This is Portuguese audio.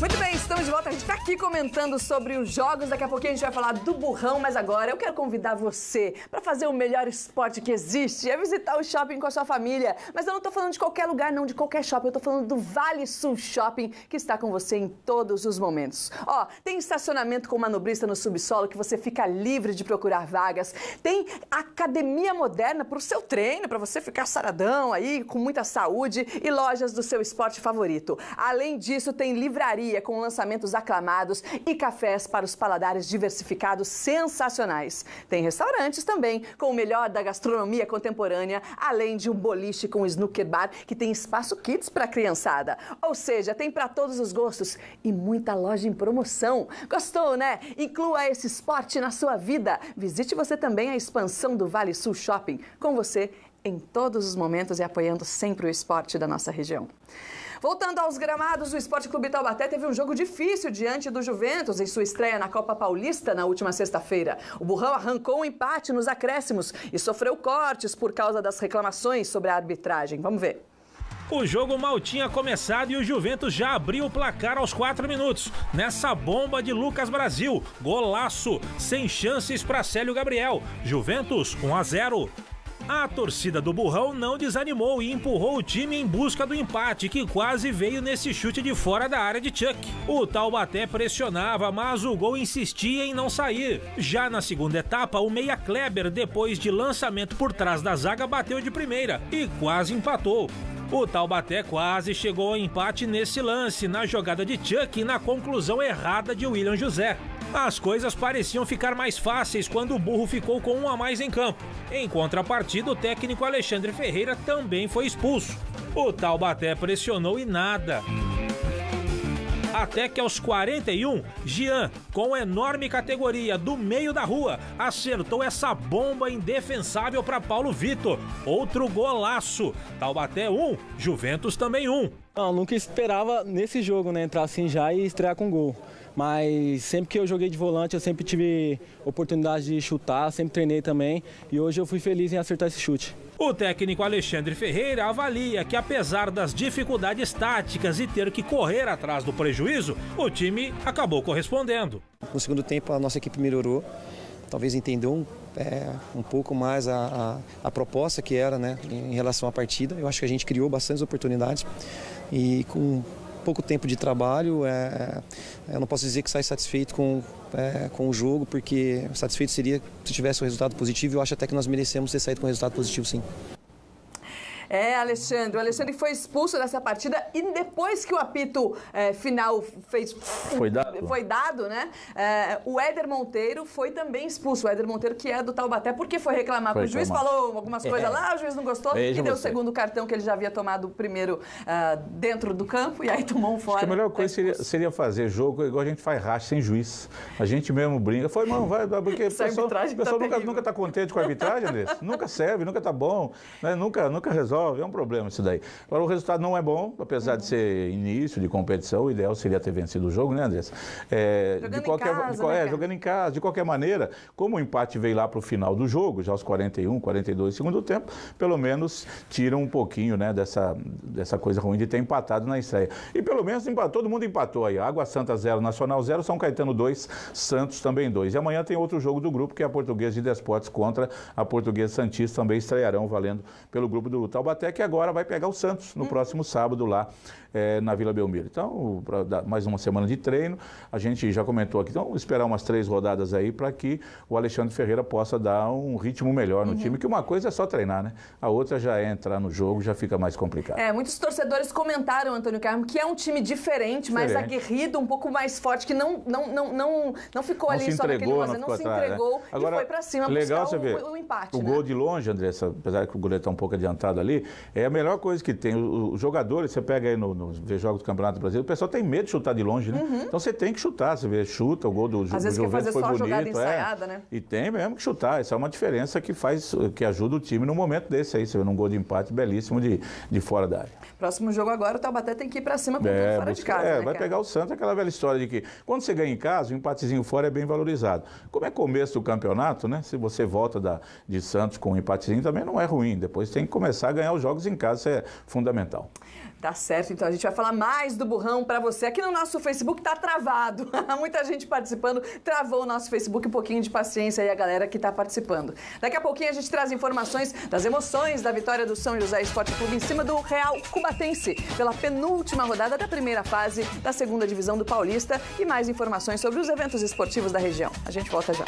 Muito bem, estamos de volta. A gente está aqui comentando sobre os jogos. Daqui a pouquinho a gente vai falar do burrão, mas agora eu quero convidar você para fazer o melhor esporte que existe. É visitar o shopping com a sua família. Mas eu não estou falando de qualquer lugar, não, de qualquer shopping. Eu estou falando do Vale Sul Shopping, que está com você em todos os momentos. Ó, tem estacionamento com manobrista no subsolo que você fica livre de procurar vagas. Tem academia moderna para o seu treino, para você ficar saradão aí, com muita saúde e lojas do seu esporte favorito. Além disso, tem livraria com lançamentos aclamados e cafés para os paladares diversificados sensacionais. Tem restaurantes também com o melhor da gastronomia contemporânea, além de um boliche com snooker bar que tem espaço kids para criançada. Ou seja, tem para todos os gostos e muita loja em promoção. Gostou, né? Inclua esse esporte na sua vida. Visite você também a expansão do Vale Sul Shopping. Com você em todos os momentos e apoiando sempre o esporte da nossa região. Voltando aos gramados, o Esporte Clube Taubaté teve um jogo difícil diante do Juventus em sua estreia na Copa Paulista na última sexta-feira. O Burrão arrancou um empate nos acréscimos e sofreu cortes por causa das reclamações sobre a arbitragem. Vamos ver. O jogo mal tinha começado e o Juventus já abriu o placar aos 4 minutos. Nessa bomba de Lucas Brasil, golaço, sem chances para Célio Gabriel. Juventus 1 a 0. A torcida do Burrão não desanimou e empurrou o time em busca do empate, que quase veio nesse chute de fora da área de Chuck. O Taubaté pressionava, mas o gol insistia em não sair. Já na segunda etapa, o meia Kleber, depois de lançamento por trás da zaga, bateu de primeira e quase empatou. O Taubaté quase chegou ao empate nesse lance, na jogada de Chuck e na conclusão errada de William José. As coisas pareciam ficar mais fáceis quando o burro ficou com um a mais em campo. Em contrapartida, o técnico Alexandre Ferreira também foi expulso. O Taubaté pressionou e nada. Até que aos 41, Jean, com enorme categoria do meio da rua, acertou essa bomba indefensável para Paulo Vitor. Outro golaço. Taubaté 1, Juventus também 1. Não, nunca esperava nesse jogo, né, entrar assim já e estrear com gol. Mas sempre que eu joguei de volante, eu sempre tive oportunidade de chutar, sempre treinei também. E hoje eu fui feliz em acertar esse chute. O técnico Alexandre Ferreira avalia que, apesar das dificuldades táticas e ter que correr atrás do prejuízo, o time acabou correspondendo. No segundo tempo, a nossa equipe melhorou talvez entendam é, um pouco mais a, a, a, proposta que era né, em relação à partida. Eu acho que a gente criou bastantes oportunidades e com pouco tempo de trabalho, é, é eu não posso dizer que sai satisfeito com, é, com o jogo, porque satisfeito seria se tivesse um resultado positivo. Eu acho até que nós merecemos ter saído com um resultado positivo, sim. É, Alexandre. O Alexandre foi expulso dessa partida e depois que o apito é, final fez. Foi dado. Foi dado, né? É, o Éder Monteiro foi também expulso. O Éder Monteiro, que é do Taubaté, porque foi reclamar com o juiz, falou algumas é. coisas lá, o juiz não gostou Vejo e deu o segundo cartão que ele já havia tomado o primeiro uh, dentro do campo e aí tomou um fora. Acho que a melhor coisa seria, seria, fazer jogo igual a gente faz racha sem juiz. A gente mesmo brinca. Foi, mano, vai, porque o pessoal, tá nunca, está nunca tá contente com a arbitragem, André. Nunca serve, nunca tá bom, né? nunca, nunca resolve resolve, é um problema isso daí. Agora, o resultado não é bom, apesar de ser início de competição, o ideal seria ter vencido o jogo, né, Andressa? É, jogando de qualquer, em casa, de, né, é, jogando em casa. De qualquer maneira, como o empate veio lá para o final do jogo, já aos 41, 42 segundo tempo, pelo menos tira um pouquinho né, dessa, dessa coisa ruim de ter empatado na estreia. E pelo menos empatou, todo mundo empatou aí. Água Santa 0, Nacional 0, São Caetano 2, Santos também 2. E amanhã tem outro jogo do grupo, que é a Portuguesa de Desportes contra a Portuguesa Santista, também estrearão valendo pelo grupo do Taubaté. Taubaté, que agora vai pegar o Santos no uhum. próximo sábado lá é, na Vila Belmiro. Então, mais uma semana de treino, a gente já comentou aqui, então esperar umas três rodadas aí para que o Alexandre Ferreira possa dar um ritmo melhor no uhum. time, que uma coisa é só treinar, né? A outra já é entrar no jogo, já fica mais complicado. É, muitos torcedores comentaram, Antônio Carmo, que é um time diferente, diferente. mais aguerrido, um pouco mais forte, que não, não, não, não, não ficou não ali só entregou, naquele não, não se atrás, né? entregou Agora, e foi para cima legal buscar você o, ver. o empate. O né? gol de longe, André, apesar que o goleiro está um pouco adiantado ali, é a melhor coisa que tem. Os jogadores, você pega aí nos no, jogos do Campeonato Brasileiro, o pessoal tem medo de chutar de longe, né? Uhum. Então você tem que chutar, você vê, chuta, o gol do, Às vezes vezes Juventus foi bonito. Jogada é. ensaiada, é. né? E tem mesmo que chutar. Essa é uma diferença que faz, que ajuda o time num momento desse aí. Você vê num gol de empate belíssimo de, de fora da área. Próximo jogo agora, o Taubaté tem que ir para cima com é, fora busca, de casa. É, né, vai cara? pegar o Santos, aquela velha história de que quando você ganha em casa, o empatezinho fora é bem valorizado. Como é começo do campeonato, né? Se você volta da, de Santos com um empatezinho, também não é ruim. Depois tem que começar a ganhar ganhar os jogos em casa é fundamental. Tá certo, então a gente vai falar mais do burrão para você. Aqui no nosso Facebook tá travado. Muita gente participando, travou o nosso Facebook, um pouquinho de paciência aí a galera que tá participando. Daqui a pouquinho a gente traz informações das emoções da vitória do São José Esporte Clube em cima do Real Cubatense, pela penúltima rodada da primeira fase da segunda divisão do Paulista e mais informações sobre os eventos esportivos da região. A gente volta já.